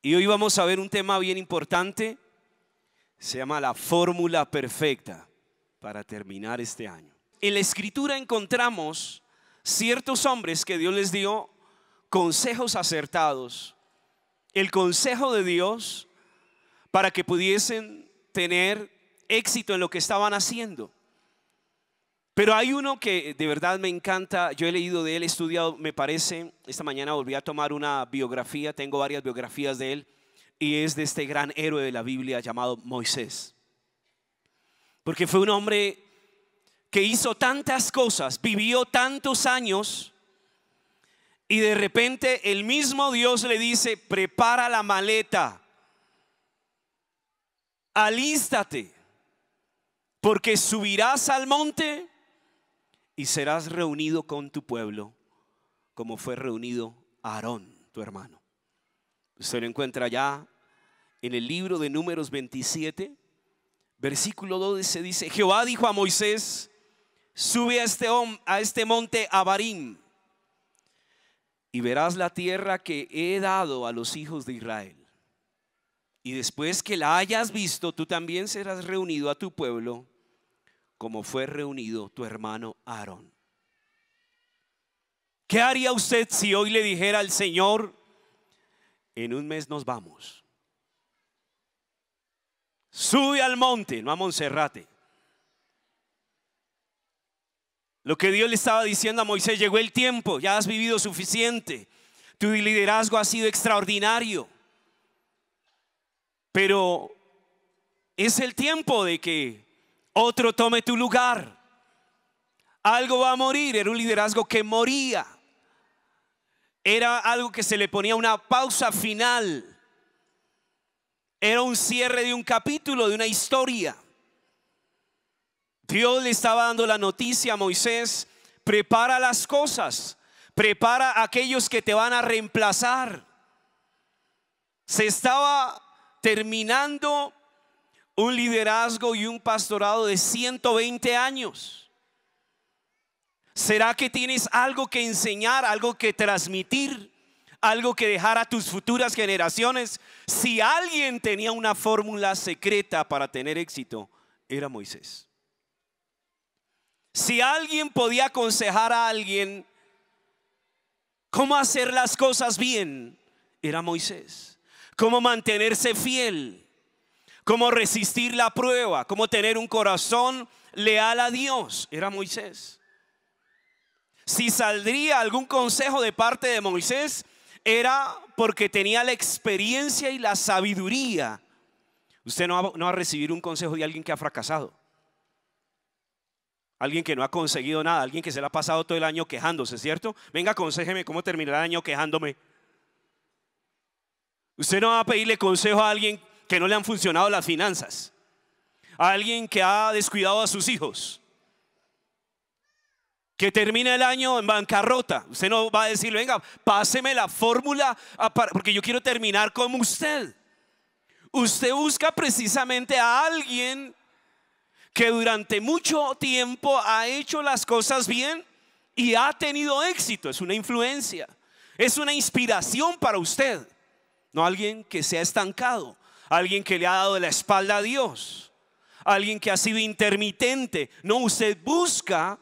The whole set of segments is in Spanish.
Y hoy vamos a ver un tema bien importante. Se llama la fórmula perfecta para terminar este año. En la escritura encontramos ciertos hombres que Dios les dio consejos acertados. El consejo de Dios para que pudiesen tener éxito en lo que estaban haciendo. Pero hay uno que eh, de verdad me encanta, yo he leído de él, he estudiado, me parece, esta mañana volví a tomar una biografía, tengo varias biografías de él, y es de este gran héroe de la Biblia llamado Moisés. Porque fue un hombre que hizo tantas cosas, vivió tantos años, y de repente el mismo Dios le dice, prepara la maleta, alístate, porque subirás al monte y serás reunido con tu pueblo como fue reunido Aarón, tu hermano. Usted lo encuentra ya en el libro de números 27, versículo 12 dice, Jehová dijo a Moisés, sube a este, a este monte Abarim y verás la tierra que he dado a los hijos de Israel. Y después que la hayas visto, tú también serás reunido a tu pueblo como fue reunido tu hermano Aarón. ¿Qué haría usted si hoy le dijera al Señor, en un mes nos vamos? Sube al monte, no a Monserrate. Lo que Dios le estaba diciendo a Moisés, llegó el tiempo, ya has vivido suficiente, tu liderazgo ha sido extraordinario, pero es el tiempo de que otro tome tu lugar. Algo va a morir. Era un liderazgo que moría. Era algo que se le ponía una pausa final. Era un cierre de un capítulo, de una historia. Dios le estaba dando la noticia a Moisés, prepara las cosas, prepara aquellos que te van a reemplazar. Se estaba terminando un liderazgo y un pastorado de 120 años. ¿Será que tienes algo que enseñar, algo que transmitir, algo que dejar a tus futuras generaciones? Si alguien tenía una fórmula secreta para tener éxito, era Moisés. Si alguien podía aconsejar a alguien cómo hacer las cosas bien, era Moisés. Cómo mantenerse fiel, cómo resistir la prueba, cómo tener un corazón leal a Dios. Era Moisés. Si saldría algún consejo de parte de Moisés, era porque tenía la experiencia y la sabiduría. Usted no va, a recibir un consejo de alguien que ha fracasado. Alguien que no ha conseguido nada, alguien que se le ha pasado todo el año quejándose, ¿cierto? Venga, aconsejeme cómo terminar el año quejándome. Usted no va a pedirle consejo a alguien que no le han funcionado las finanzas, a alguien que ha descuidado a sus hijos, que termina el año en bancarrota. Usted no va a decir, venga, páseme la fórmula ah, porque yo quiero terminar como usted. Usted busca precisamente a alguien que durante mucho tiempo ha hecho las cosas bien y ha tenido éxito. Es una influencia, es una inspiración para usted, no alguien que se ha estancado alguien que le ha dado la espalda a Dios, alguien que ha sido intermitente. No, usted busca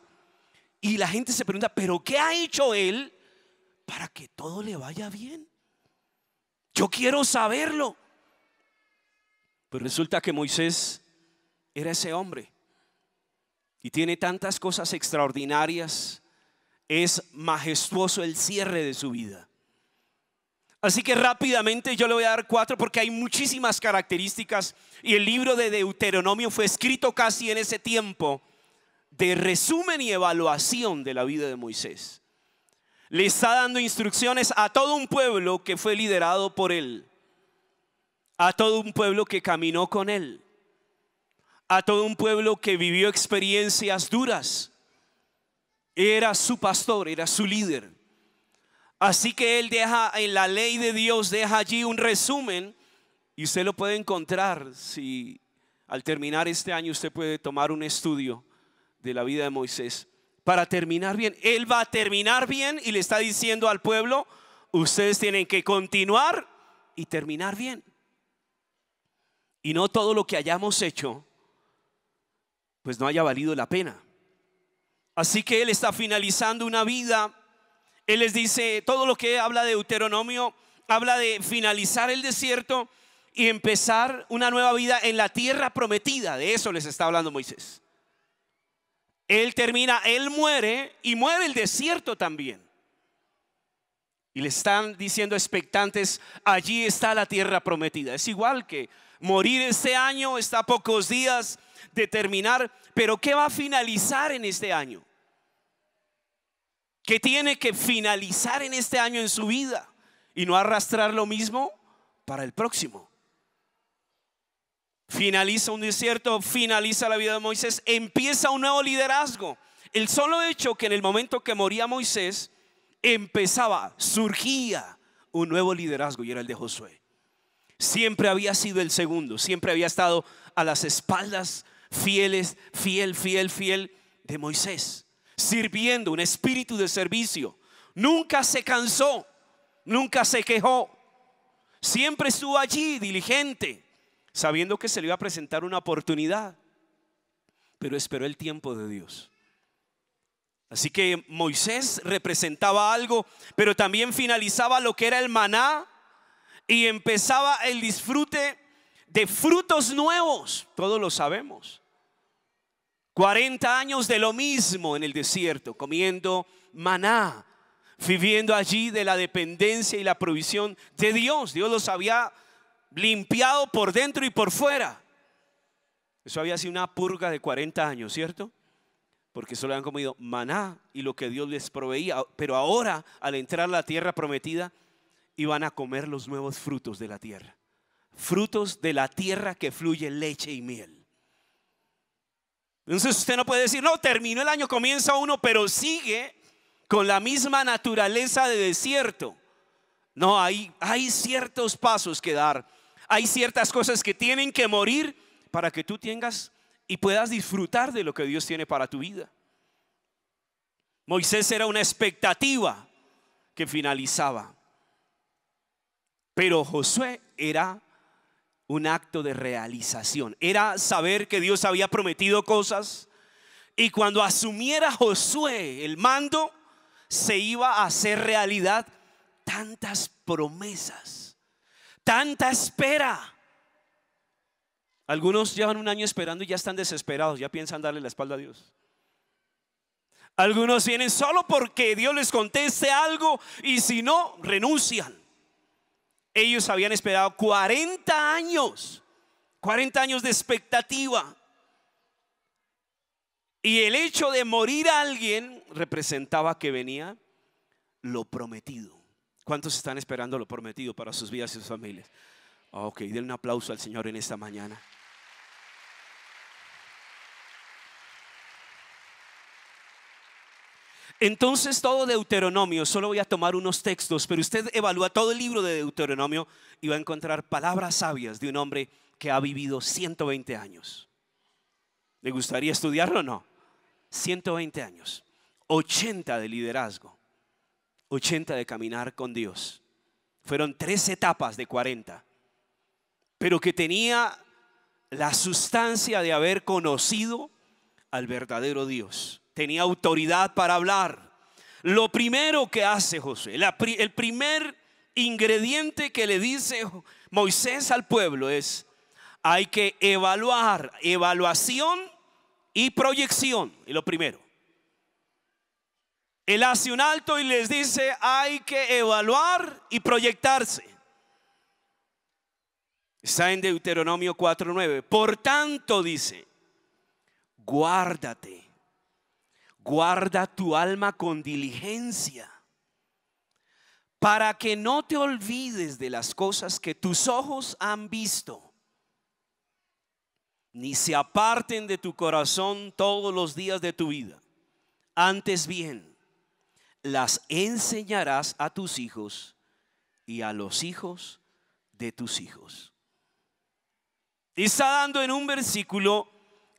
y la gente se pregunta, pero ¿qué ha hecho él para que todo le vaya bien? Yo quiero saberlo. pero resulta que Moisés era ese hombre y tiene tantas cosas extraordinarias. Es majestuoso el cierre de su vida. Así que rápidamente yo le voy a dar cuatro porque hay muchísimas características y el libro de Deuteronomio fue escrito casi en ese tiempo de resumen y evaluación de la vida de Moisés. Le está dando instrucciones a todo un pueblo que fue liderado por él, a todo un pueblo que caminó con él, a todo un pueblo que vivió experiencias duras. Era su pastor, era su líder. Así que él deja en la ley de Dios, deja allí un resumen y usted lo puede encontrar si al terminar este año usted puede tomar un estudio de la vida de Moisés. Para terminar bien, él va a terminar bien y le está diciendo al pueblo, ustedes tienen que continuar y terminar bien. Y no todo lo que hayamos hecho, pues no haya valido la pena. Así que él está finalizando una vida él les dice, todo lo que habla de Deuteronomio, habla de finalizar el desierto y empezar una nueva vida en la tierra prometida. De eso les está hablando Moisés. Él termina, él muere y muere el desierto también. Y le están diciendo expectantes, allí está la tierra prometida. Es igual que morir este año, está pocos días de terminar, pero ¿qué va a finalizar en este año? que tiene que finalizar en este año en su vida y no arrastrar lo mismo para el próximo. Finaliza un desierto, finaliza la vida de Moisés, empieza un nuevo liderazgo. El solo hecho que en el momento que moría Moisés empezaba, surgía un nuevo liderazgo y era el de Josué. Siempre había sido el segundo, siempre había estado a las espaldas fieles, fiel, fiel, fiel de Moisés sirviendo, un espíritu de servicio. Nunca se cansó, nunca se quejó. Siempre estuvo allí, diligente, sabiendo que se le iba a presentar una oportunidad. Pero esperó el tiempo de Dios. Así que Moisés representaba algo, pero también finalizaba lo que era el maná y empezaba el disfrute de frutos nuevos. Todos lo sabemos. 40 años de lo mismo en el desierto, comiendo maná, viviendo allí de la dependencia y la provisión de Dios. Dios los había limpiado por dentro y por fuera. Eso había sido una purga de 40 años, ¿cierto? Porque solo habían comido maná y lo que Dios les proveía. Pero ahora, al entrar a la tierra prometida, iban a comer los nuevos frutos de la tierra. Frutos de la tierra que fluye leche y miel. Entonces usted no puede decir, no, terminó el año, comienza uno, pero sigue con la misma naturaleza de desierto. No, hay, hay ciertos pasos que dar, hay ciertas cosas que tienen que morir para que tú tengas y puedas disfrutar de lo que Dios tiene para tu vida. Moisés era una expectativa que finalizaba, pero Josué era un acto de realización. Era saber que Dios había prometido cosas y cuando asumiera Josué el mando, se iba a hacer realidad tantas promesas, tanta espera. Algunos llevan un año esperando y ya están desesperados, ya piensan darle la espalda a Dios. Algunos vienen solo porque Dios les conteste algo y si no, renuncian. Ellos habían esperado 40 años, 40 años de expectativa. Y el hecho de morir a alguien representaba que venía lo prometido. ¿Cuántos están esperando lo prometido para sus vidas y sus familias? Ok, den un aplauso al Señor en esta mañana. Entonces todo Deuteronomio, solo voy a tomar unos textos, pero usted evalúa todo el libro de Deuteronomio y va a encontrar palabras sabias de un hombre que ha vivido 120 años. ¿Le gustaría estudiarlo o no? 120 años, 80 de liderazgo, 80 de caminar con Dios. Fueron tres etapas de 40, pero que tenía la sustancia de haber conocido al verdadero Dios tenía autoridad para hablar. Lo primero que hace José, el primer ingrediente que le dice Moisés al pueblo es, hay que evaluar, evaluación y proyección. Y lo primero, él hace un alto y les dice, hay que evaluar y proyectarse. Está en Deuteronomio 4.9. Por tanto dice, guárdate guarda tu alma con diligencia, para que no te olvides de las cosas que tus ojos han visto, ni se aparten de tu corazón todos los días de tu vida. Antes bien, las enseñarás a tus hijos y a los hijos de tus hijos. Está dando en un versículo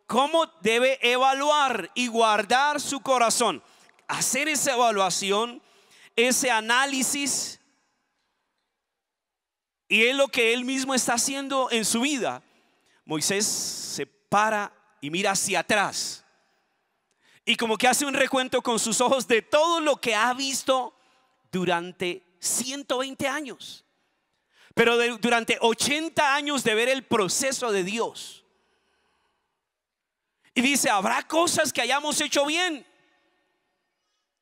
cómo debe evaluar y guardar su corazón. Hacer esa evaluación, ese análisis. Y es lo que él mismo está haciendo en su vida. Moisés se para y mira hacia atrás. Y como que hace un recuento con sus ojos de todo lo que ha visto durante 120 años. Pero durante 80 años de ver el proceso de Dios. Y dice, habrá cosas que hayamos hecho bien,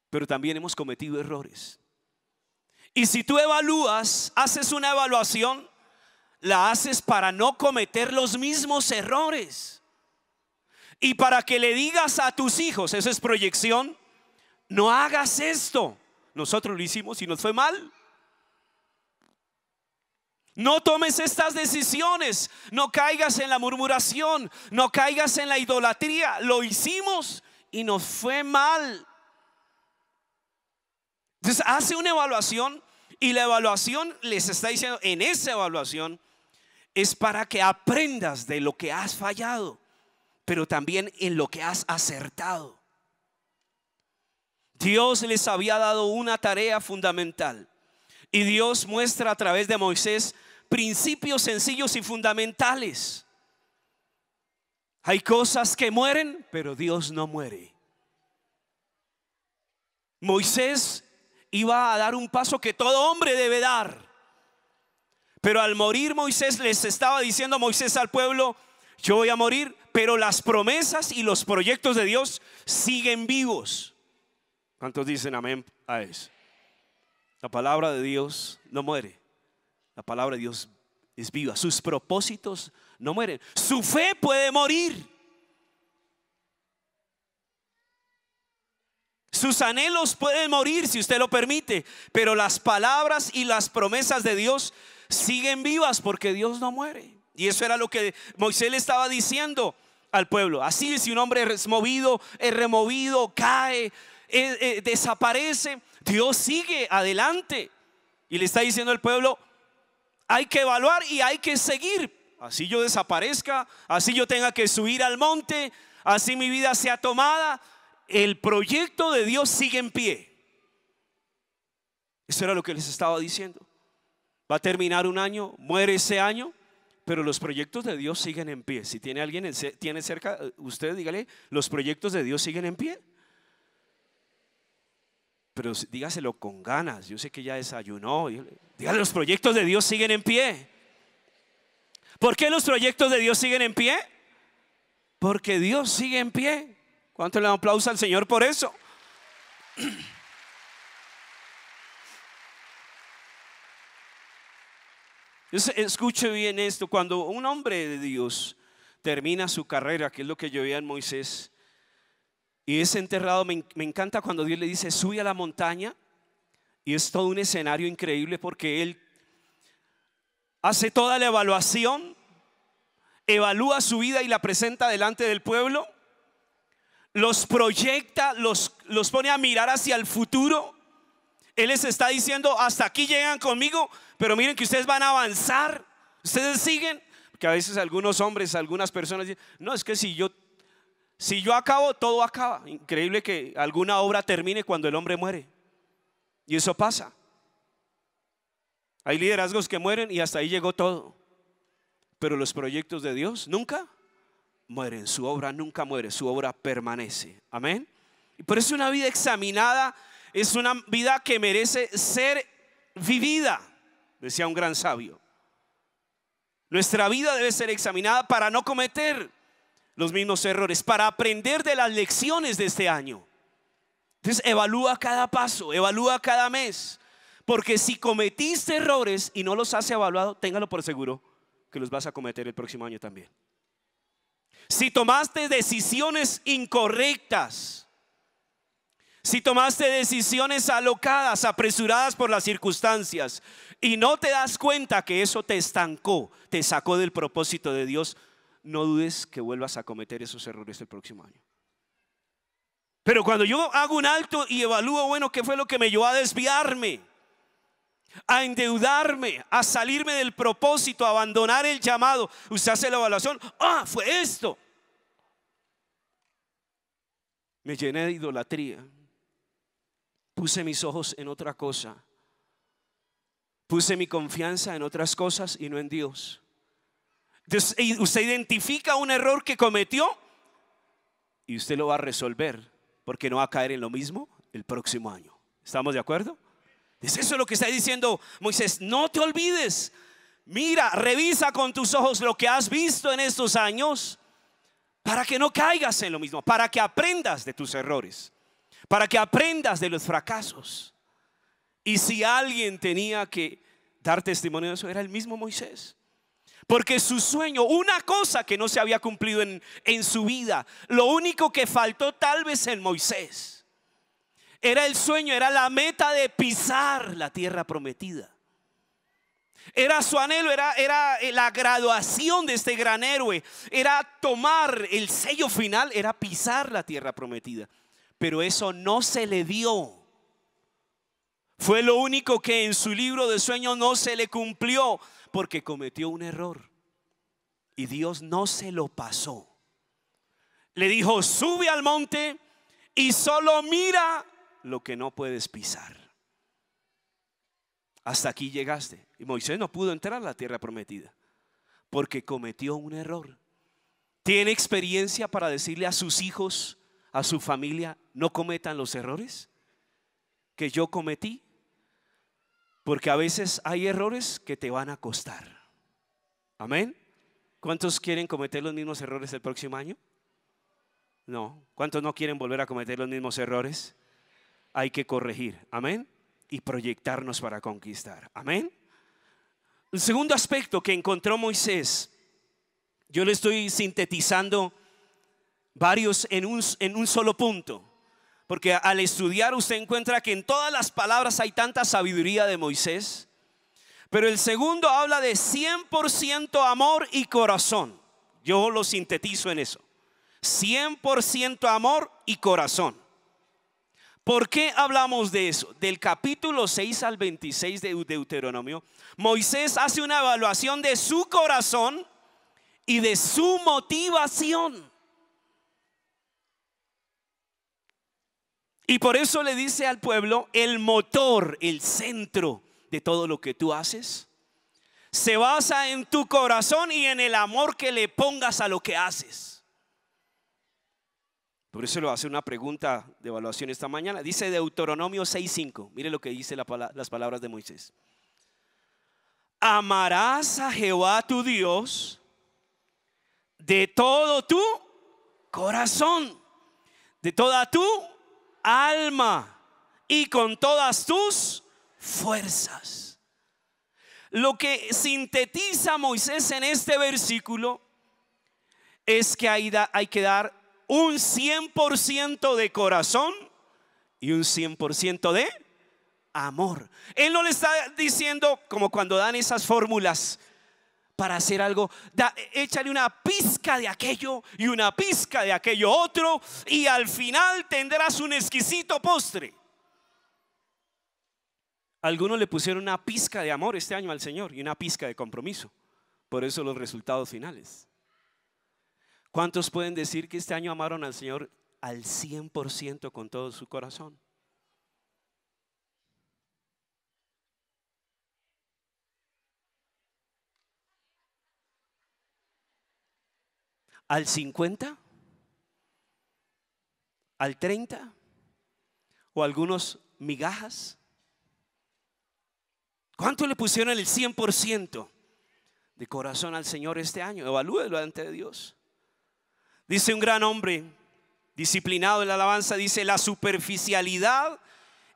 pero también hemos cometido errores. Y si tú evalúas, haces una evaluación, la haces para no cometer los mismos errores. Y para que le digas a tus hijos, Esa es proyección, no hagas esto. Nosotros lo hicimos y nos fue mal. No tomes estas decisiones, no caigas en la murmuración, no caigas en la idolatría. Lo hicimos y nos fue mal. Entonces hace una evaluación y la evaluación les está diciendo, en esa evaluación es para que aprendas de lo que has fallado, pero también en lo que has acertado. Dios les había dado una tarea fundamental y Dios muestra a través de Moisés principios sencillos y fundamentales. Hay cosas que mueren, pero Dios no muere. Moisés iba a dar un paso que todo hombre debe dar. Pero al morir Moisés les estaba diciendo Moisés al pueblo, yo voy a morir, pero las promesas y los proyectos de Dios siguen vivos. ¿Cuántos dicen amén a eso? La palabra de Dios no muere. La palabra de Dios es viva. Sus propósitos no mueren. Su fe puede morir. Sus anhelos pueden morir si usted lo permite. Pero las palabras y las promesas de Dios siguen vivas porque Dios no muere. Y eso era lo que Moisés le estaba diciendo al pueblo. Así si un hombre es movido, es removido, cae, eh, eh, desaparece, Dios sigue adelante. Y le está diciendo al pueblo, hay que evaluar y hay que seguir. Así yo desaparezca, así yo tenga que subir al monte, así mi vida sea tomada, el proyecto de Dios sigue en pie. Eso era lo que les estaba diciendo. Va a terminar un año, muere ese año, pero los proyectos de Dios siguen en pie. Si tiene alguien tiene cerca eh, usted, dígale, los proyectos de Dios siguen en pie pero dígaselo con ganas. Yo sé que ya desayunó. Dígale, los proyectos de Dios siguen en pie. ¿Por qué los proyectos de Dios siguen en pie? Porque Dios sigue en pie. ¿Cuánto le aplauso al Señor por eso? Escuche bien esto, cuando un hombre de Dios termina su carrera, que es lo que yo veía en Moisés, y ese enterrado. Me, encanta cuando Dios le dice, sube a la montaña. Y es todo un escenario increíble porque Él hace toda la evaluación, evalúa su vida y la presenta delante del pueblo, los proyecta, los, los pone a mirar hacia el futuro. Él les está diciendo, hasta aquí llegan conmigo, pero miren que ustedes van a avanzar, ustedes siguen. Que a veces algunos hombres, algunas personas dicen, no, es que si yo si yo acabo, todo acaba. Increíble que alguna obra termine cuando el hombre muere. Y eso pasa. Hay liderazgos que mueren y hasta ahí llegó todo. Pero los proyectos de Dios nunca mueren. Su obra nunca muere. Su obra permanece. Amén. Y por eso una vida examinada es una vida que merece ser vivida, decía un gran sabio. Nuestra vida debe ser examinada para no cometer los mismos errores, para aprender de las lecciones de este año. Entonces evalúa cada paso, evalúa cada mes, porque si cometiste errores y no los has evaluado, téngalo por seguro que los vas a cometer el próximo año también. Si tomaste decisiones incorrectas, si tomaste decisiones alocadas, apresuradas por las circunstancias, y no te das cuenta que eso te estancó, te sacó del propósito de Dios, no dudes que vuelvas a cometer esos errores el próximo año. Pero cuando yo hago un alto y evalúo, bueno, ¿qué fue lo que me llevó a desviarme? A endeudarme, a salirme del propósito, a abandonar el llamado. Usted hace la evaluación, ah, fue esto. Me llené de idolatría. Puse mis ojos en otra cosa. Puse mi confianza en otras cosas y no en Dios. Usted identifica un error que cometió y usted lo va a resolver porque no va a caer en lo mismo el próximo año. ¿Estamos de acuerdo? Es eso lo que está diciendo Moisés. No te olvides. Mira, revisa con tus ojos lo que has visto en estos años para que no caigas en lo mismo, para que aprendas de tus errores, para que aprendas de los fracasos. Y si alguien tenía que dar testimonio de eso, era el mismo Moisés. Porque su sueño, una cosa que no se había cumplido en, su vida, lo único que faltó tal vez en Moisés, era el sueño, era la meta de pisar la tierra prometida. Era su anhelo, era, era eh, la graduación de este gran héroe, era tomar el sello final, era pisar la tierra prometida. Pero eso no se le dio. Fue lo único que en su libro de sueños no se le cumplió porque cometió un error y Dios no se lo pasó. Le dijo, sube al monte y solo mira lo que no puedes pisar. Hasta aquí llegaste. Y Moisés no pudo entrar a la tierra prometida porque cometió un error. ¿Tiene experiencia para decirle a sus hijos, a su familia, no cometan los errores que yo cometí? Porque a veces hay errores que te van a costar. Amén. ¿Cuántos quieren cometer los mismos errores el próximo año? No. ¿Cuántos no quieren volver a cometer los mismos errores? Hay que corregir. Amén. Y proyectarnos para conquistar. Amén. El segundo aspecto que encontró Moisés, yo le estoy sintetizando varios en un, en un solo punto. Porque al estudiar usted encuentra que en todas las palabras hay tanta sabiduría de Moisés. Pero el segundo habla de 100% amor y corazón. Yo lo sintetizo en eso. 100% amor y corazón. ¿Por qué hablamos de eso? Del capítulo 6 al 26 de Deuteronomio, Moisés hace una evaluación de su corazón y de su motivación. Y por eso le dice al pueblo, el motor, el centro de todo lo que tú haces, se basa en tu corazón y en el amor que le pongas a lo que haces. Por eso a hacer una pregunta de evaluación esta mañana. Dice Deuteronomio 6.5. Mire lo que dice las palabras de Moisés. Amarás a Jehová tu Dios de todo tu corazón, de toda tu alma y con todas tus fuerzas. Lo que sintetiza Moisés en este versículo es que hay, hay que dar un 100% de corazón y un 100% de amor. Él no le está diciendo como cuando dan esas fórmulas para hacer algo. échale una pizca de aquello y una pizca de aquello otro y al final tendrás un exquisito postre. Algunos le pusieron una pizca de amor este año al Señor y una pizca de compromiso. Por eso los resultados finales. ¿Cuántos pueden decir que este año amaron al Señor al 100% con todo su corazón? ¿Al 50? ¿Al 30? ¿O algunos migajas? ¿Cuánto le pusieron el 100% de corazón al Señor este año? Evalúelo ante Dios. Dice un gran hombre, disciplinado en la alabanza, dice, la superficialidad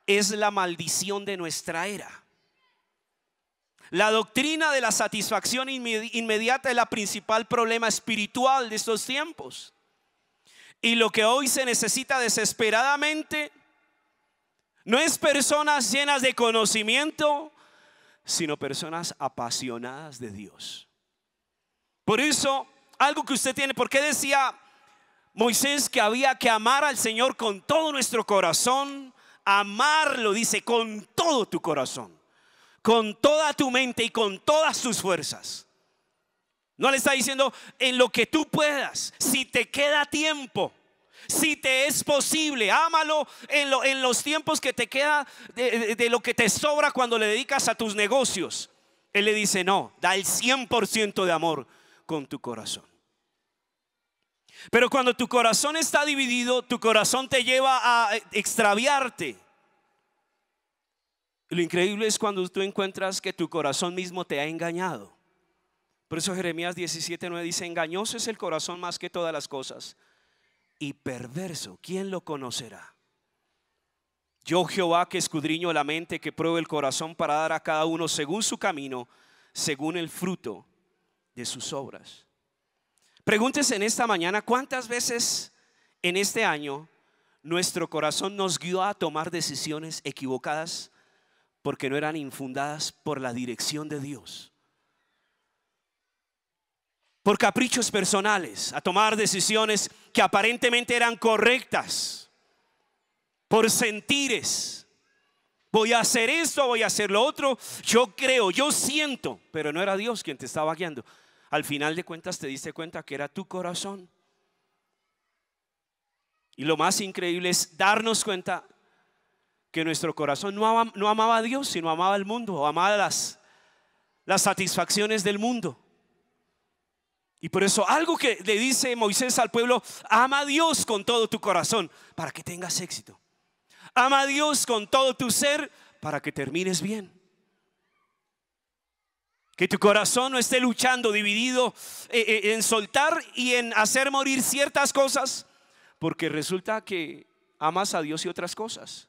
es la maldición de nuestra era. La doctrina de la satisfacción inmediata es la principal problema espiritual de estos tiempos. Y lo que hoy se necesita desesperadamente no es personas llenas de conocimiento, sino personas apasionadas de Dios. Por eso, algo que usted tiene, porque decía Moisés que había que amar al Señor con todo nuestro corazón? Amarlo, dice, con todo tu corazón con toda tu mente y con todas tus fuerzas. No le está diciendo en lo que tú puedas, si te queda tiempo, si te es posible, ámalo en, en los tiempos que te queda de, de, lo que te sobra cuando le dedicas a tus negocios. Él le dice, no, da el 100% de amor con tu corazón. Pero cuando tu corazón está dividido, tu corazón te lleva a extraviarte lo increíble es cuando tú encuentras que tu corazón mismo te ha engañado. Por eso Jeremías 17:9 dice, engañoso es el corazón más que todas las cosas y perverso, ¿quién lo conocerá? Yo Jehová que escudriño la mente, que pruebe el corazón para dar a cada uno según su camino, según el fruto de sus obras. Pregúntese en esta mañana cuántas veces en este año nuestro corazón nos guió a tomar decisiones equivocadas porque no eran infundadas por la dirección de Dios. Por caprichos personales, a tomar decisiones que aparentemente eran correctas, por sentires. Voy a hacer esto, voy a hacer lo otro. Yo creo, yo siento, pero no era Dios quien te estaba guiando. Al final de cuentas te diste cuenta que era tu corazón. Y lo más increíble es darnos cuenta que nuestro corazón no, no amaba a Dios, sino amaba al mundo, o amaba las, las satisfacciones del mundo. Y por eso algo que le dice Moisés al pueblo, ama a Dios con todo tu corazón para que tengas éxito. Ama a Dios con todo tu ser para que termines bien. Que tu corazón no esté luchando, dividido eh, eh, en soltar y en hacer morir ciertas cosas, porque resulta que amas a Dios y otras cosas.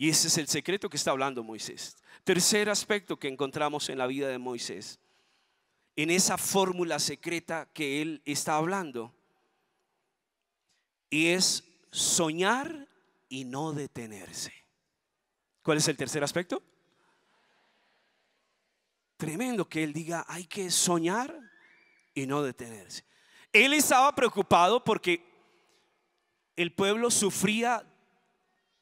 Y ese es el secreto que está hablando Moisés. Tercer aspecto que encontramos en la vida de Moisés, en esa fórmula secreta que él está hablando, y es soñar y no detenerse. ¿Cuál es el tercer aspecto? Tremendo que él diga, hay que soñar y no detenerse. Él estaba preocupado porque el pueblo sufría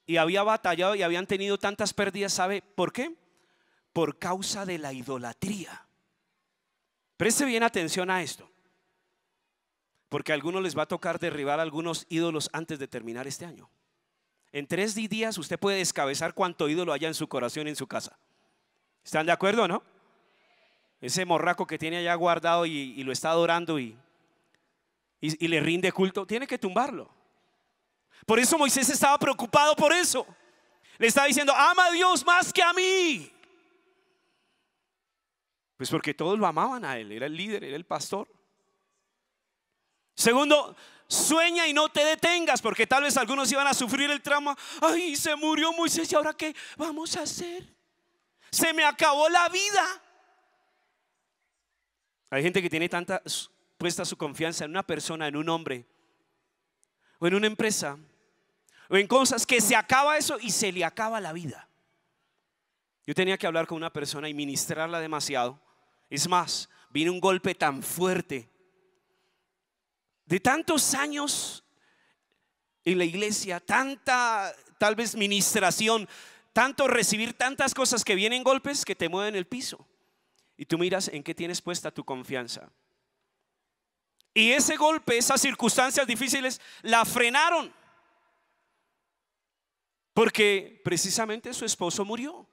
y había batallado y habían tenido tantas pérdidas, ¿sabe por qué? Por causa de la idolatría. Preste bien atención a esto, porque a algunos les va a tocar derribar algunos ídolos antes de terminar este año. En tres días usted puede descabezar cuánto ídolo haya en su corazón y en su casa. ¿Están de acuerdo o no? Ese morraco que tiene allá guardado y, lo está adorando y, y le rinde culto, tiene que tumbarlo. Por eso Moisés estaba preocupado por eso. Le estaba diciendo, ama a Dios más que a mí. Pues porque todos lo amaban a él, era el líder, era el pastor. Segundo, sueña y no te detengas, porque tal vez algunos iban a sufrir el trauma. Ay, se murió Moisés, ¿y ahora qué vamos a hacer? Se me acabó la vida. Hay gente que tiene tanta puesta su confianza en una persona, en un hombre o en una empresa, o en cosas que se acaba eso y se le acaba la vida. Yo tenía que hablar con una persona y ministrarla demasiado. Es más, vino un golpe tan fuerte. De tantos años en la iglesia, tanta tal vez ministración, tanto recibir tantas cosas que vienen golpes que te mueven el piso. Y tú miras en qué tienes puesta tu confianza. Y ese golpe, esas circunstancias difíciles, la frenaron. Porque precisamente su esposo murió.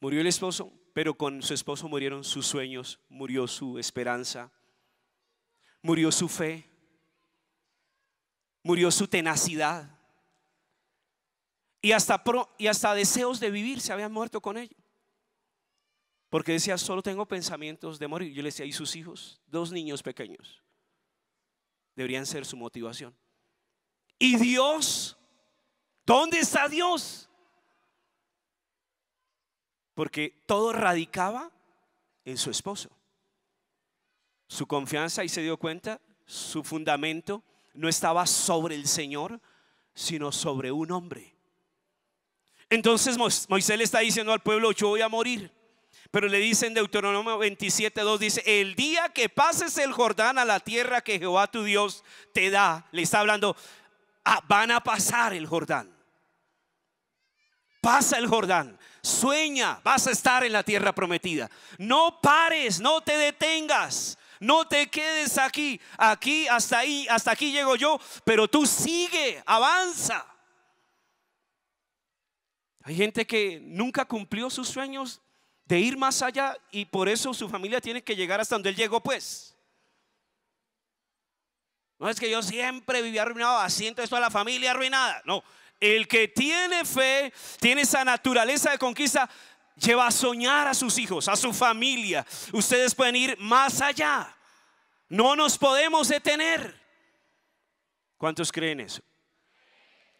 Murió el esposo, pero con su esposo murieron sus sueños, murió su esperanza, murió su fe, murió su tenacidad. Y hasta, y hasta deseos de vivir se habían muerto con él. Porque decía, solo tengo pensamientos de morir. Yo le decía, ¿y sus hijos? Dos niños pequeños. Deberían ser su motivación. Y Dios ¿Dónde está Dios? Porque todo radicaba en su esposo. Su confianza, y se dio cuenta, su fundamento no estaba sobre el Señor, sino sobre un hombre. Entonces Moisés le está diciendo al pueblo, yo voy a morir. Pero le dice en Deuteronomio 27.2 dice, el día que pases el Jordán a la tierra que Jehová tu Dios te da, le está hablando, Ah, van a pasar el Jordán. Pasa el Jordán, sueña, vas a estar en la tierra prometida. No pares, no te detengas, no te quedes aquí, aquí, hasta ahí, hasta aquí llego yo, pero tú sigue, avanza. Hay gente que nunca cumplió sus sueños de ir más allá y por eso su familia tiene que llegar hasta donde él llegó, pues. No es que yo siempre vivía arruinado, asiento esto a la familia arruinada. No, el que tiene fe, tiene esa naturaleza de conquista, lleva a soñar a sus hijos, a su familia. Ustedes pueden ir más allá. No nos podemos detener. ¿Cuántos creen eso?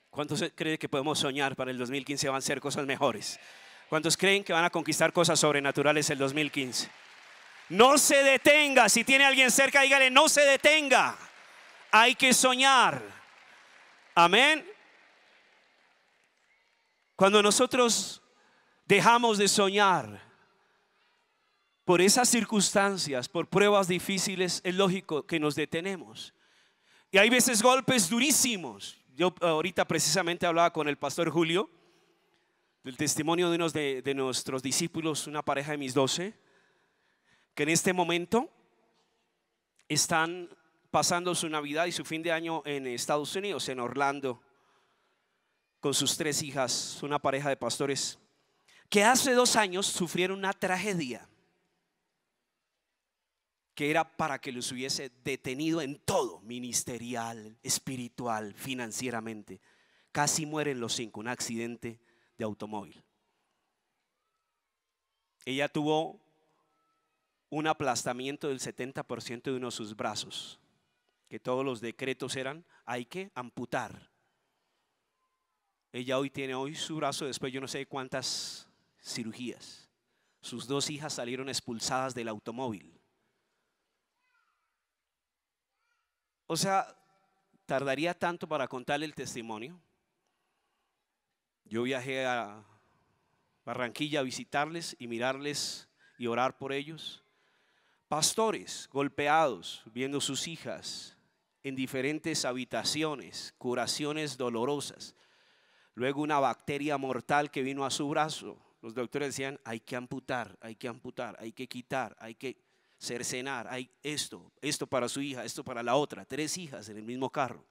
¿Cuántos creen que podemos soñar para el 2015 van a ser cosas mejores? ¿Cuántos creen que van a conquistar cosas sobrenaturales el 2015? No se detenga. Si tiene alguien cerca, dígale, no se detenga. Hay que soñar. Amén. Cuando nosotros dejamos de soñar por esas circunstancias, por pruebas difíciles, es lógico que nos detenemos. Y hay veces golpes durísimos. Yo ahorita precisamente hablaba con el pastor Julio del testimonio de, unos de, de nuestros discípulos, una pareja de mis doce, que en este momento están pasando su Navidad y su fin de año en Estados Unidos, en Orlando, con sus tres hijas, una pareja de pastores, que hace dos años sufrieron una tragedia que era para que los hubiese detenido en todo, ministerial, espiritual, financieramente. Casi mueren los cinco, un accidente de automóvil. Ella tuvo un aplastamiento del 70% de uno de sus brazos que todos los decretos eran, hay que amputar. Ella hoy tiene hoy su brazo, después yo no sé cuántas cirugías. Sus dos hijas salieron expulsadas del automóvil. O sea, tardaría tanto para contarle el testimonio. Yo viajé a Barranquilla a visitarles y mirarles y orar por ellos. Pastores golpeados, viendo sus hijas, en diferentes habitaciones, curaciones dolorosas. Luego una bacteria mortal que vino a su brazo. Los doctores decían, hay que amputar, hay que amputar, hay que quitar, hay que cercenar, hay esto, esto para su hija, esto para la otra, tres hijas en el mismo carro.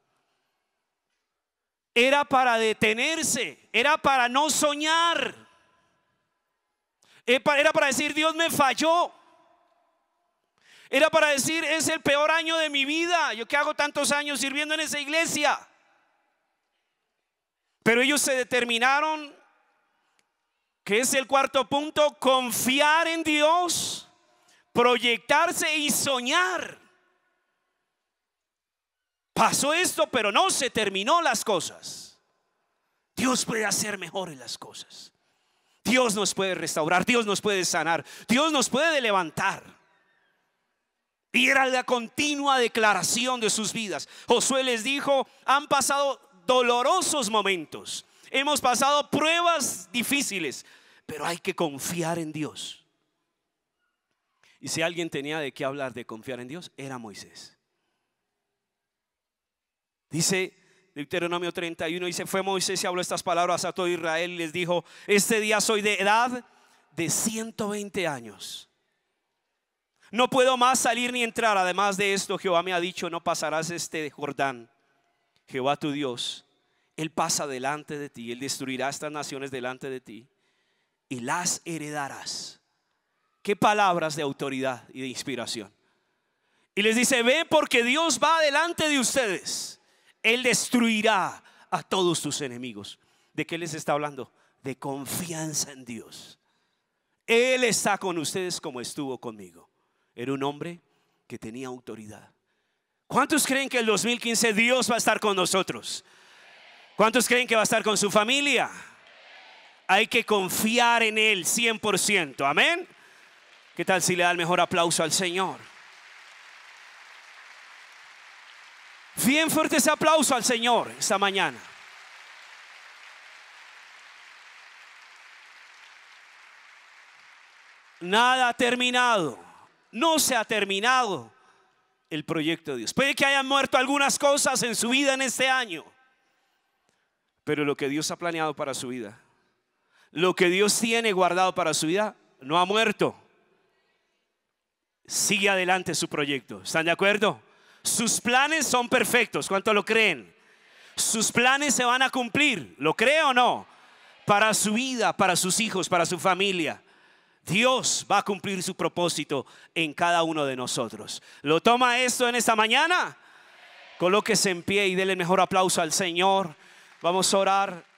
Era para detenerse, era para no soñar, era para decir, Dios me falló, era para decir, es el peor año de mi vida. Yo que hago tantos años sirviendo en esa iglesia. Pero ellos se determinaron, que es el cuarto punto, confiar en Dios, proyectarse y soñar. Pasó esto, pero no se terminó las cosas. Dios puede hacer en las cosas. Dios nos puede restaurar, Dios nos puede sanar, Dios nos puede levantar. Y era la continua declaración de sus vidas. Josué les dijo, han pasado dolorosos momentos, hemos pasado pruebas difíciles, pero hay que confiar en Dios. Y si alguien tenía de qué hablar de confiar en Dios, era Moisés. Dice Deuteronomio 31, dice, fue Moisés y habló estas palabras a todo Israel, les dijo, este día soy de edad de 120 años no puedo más salir ni entrar. Además de esto, Jehová me ha dicho, no pasarás este Jordán. Jehová tu Dios, Él pasa delante de ti, Él destruirá estas naciones delante de ti y las heredarás. Qué palabras de autoridad y de inspiración. Y les dice, ve porque Dios va delante de ustedes. Él destruirá a todos tus enemigos. ¿De qué les está hablando? De confianza en Dios. Él está con ustedes como estuvo conmigo. Era un hombre que tenía autoridad. ¿Cuántos creen que el 2015 Dios va a estar con nosotros? ¿Cuántos creen que va a estar con su familia? Hay que confiar en Él 100%. Amén. ¿Qué tal si le da el mejor aplauso al Señor? Bien fuerte ese aplauso al Señor esta mañana. Nada ha terminado. No se ha terminado el proyecto de Dios. Puede que hayan muerto algunas cosas en su vida en este año, pero lo que Dios ha planeado para su vida, lo que Dios tiene guardado para su vida, no ha muerto. Sigue adelante su proyecto. ¿Están de acuerdo? Sus planes son perfectos. ¿Cuánto lo creen? Sus planes se van a cumplir. ¿Lo cree o no? Para su vida, para sus hijos, para su familia. Dios va a cumplir su propósito en cada uno de nosotros. ¿Lo toma esto en esta mañana? Colóquese en pie y déle el mejor aplauso al Señor. Vamos a orar.